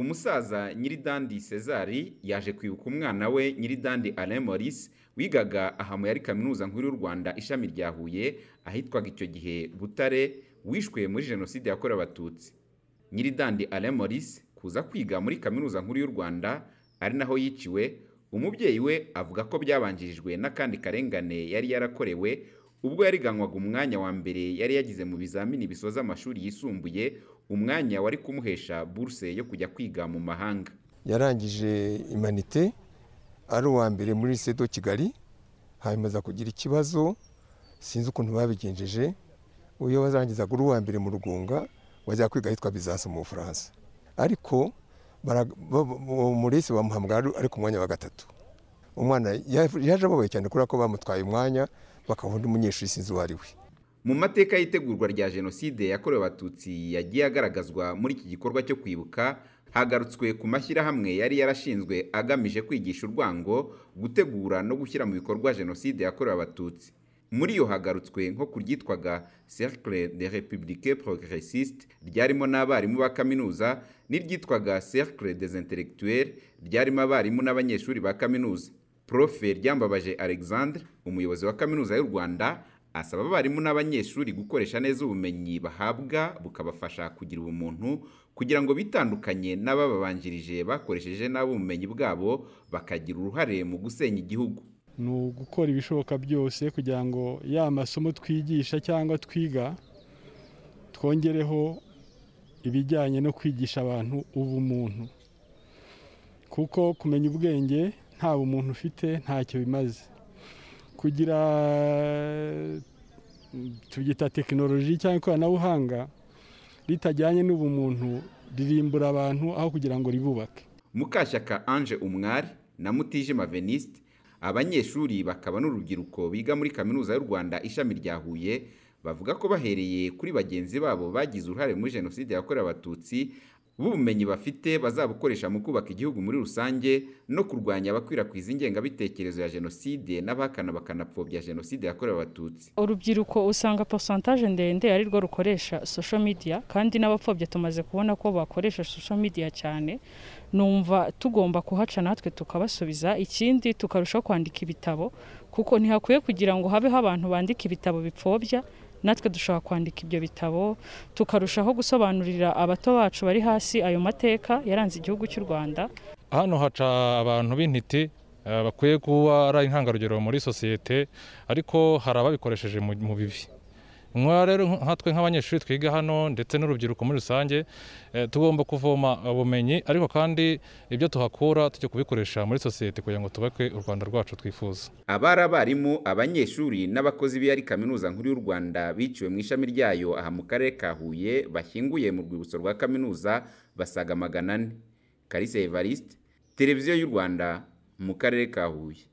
umusaza nyiridandi Cezari yaje kwibuka umwana we nyiridandi Alain Maurice wigaga aha muri kaminuza nkuru y'u Rwanda ishami rya Huye ahitwaga icyo gihe Butare wishwe muri jenoside yakorewe abatutsi nyiridandi Alain Maurice kuza kwiga muri kaminuza nkuru y'u Rwanda ari naho yiciwe umubyeyi we avuga ko byabanjirijwe n'akandi karengane yari yarakorewe ubwo yariganywaga umwanya wa mbere yari yagize mu bizamini bisoza amashuri yisumbuye umwanya wari kumuhesha buruse yo kujya kwiga mu mahanga yarangije imanite ari uwa mbere muri sedo kigali hanyuma kugira ikibazo sinzi ukuntu babigenjeje uyu wazarangizaga guru uwa mbere mu rugunga wajya kwiga ahitwa bizansi mu bufaransa ariko umurese bamuhamagara ari ku mwanya wa gatatu umwana yaje ababaye cyane kubera ko bamutwaye umwanya bakabona undi munyeshuri sinzi uwo ari we mu mateka y'itegurwa rya jenoside yakorewe abatutsi yagiye agaragazwa muri iki gikorwa cyo kwibuka hagarutswe ku mashyirahamwe yari yarashinzwe agamije kwigisha urwango gutegura no gushyira mu bikorwa jenoside yakorewe abatutsi muri iyo hagarutswe nko ku ryitwaga cercle de république progressiste ryarimo n'abarimu ba kaminuza n'iryitwaga cercle des intellectuels ryarimo abarimu n'abanyeshuri ba kaminuza profe ryambabaje alexandre umuyobozi wa kaminuza y'u rwanda asaba abarimu n'abanyeshuri gukoresha neza ubumenyi bahabwa bukabafasha kugira ubumuntu kugira ngo bitandukanye n'abababanjirije bakoresheje nabi ubumenyi bwabo bakagira uruhare mu gusenya igihugu ni ugukora ibishoboka byose kugira ngo ya masomo twigisha cyangwa twiga twongereho ibijyanye no kwigisha abantu ubumuntu kuko kumenya ubwenge nta bumuntu ufite ntacyo bimaze kugira mm, tubyita tekinoloji cyangwa ikoranabuhanga ritajyanye n'ubumuntu ririmbura abantu aho kugira ngo ribubake mukashyaka anje umwari na mutijima venisite abanyeshuri bakaba n'urubyiruko biga muri kaminuza y'u rwanda ishami rya huye bavuga ko bahereye kuri bagenzi babo bagize uruhare muri jenoside yakorewe abatutsi b'ubumenyi bafite bazabukoresha mu kubaka igihugu muri rusange no kurwanya abakwirakwiza ingengabitekerezo ya jenoside n'abahakana bakanapfobya jenoside yakorewe abatutsi urubyiruko usanga posantaje ndende ari rwo rukoresha social media kandi n'abapfobya tumaze kubona ko bakoresha social media cyane numva tugomba kuhaca natwe tukabasubiza ikindi tukarushaho kwandika ibitabo kuko ntihakwiye kugira ngo habeho abantu bandika ibitabo bipfobya natwe dushobora kwandika ibyo bitabo tukarushaho gusobanurira abato bacu bari hasi ayo mateka yaranze igihugu cy'u rwanda hano haca abantu b'intiti eh, bakwiye kuba ari intangarugero muri sosiyete ariko hari ababikoresheje mu bibi nkora rero nkatwe nk'abanyeshuri twiga hano ndetse n'urubyiruko muri rusange eh, tugomba kuvoma ubumenyi ariko kandi ibyo tuhakura tujya kubikoresha muri sosiyete kugira ngo tubake u rwanda rwacu twifuza abari abarimu abanyeshuri n'abakozi b'iyari kaminuza nkuru y'u rwanda biciwe mu ishami ryayo aha mu karere ka huye bashyinguye mu rwibutso rwa kaminuza basaga magana ane karisa evariste televiziyo y'u rwanda mu karere ka huye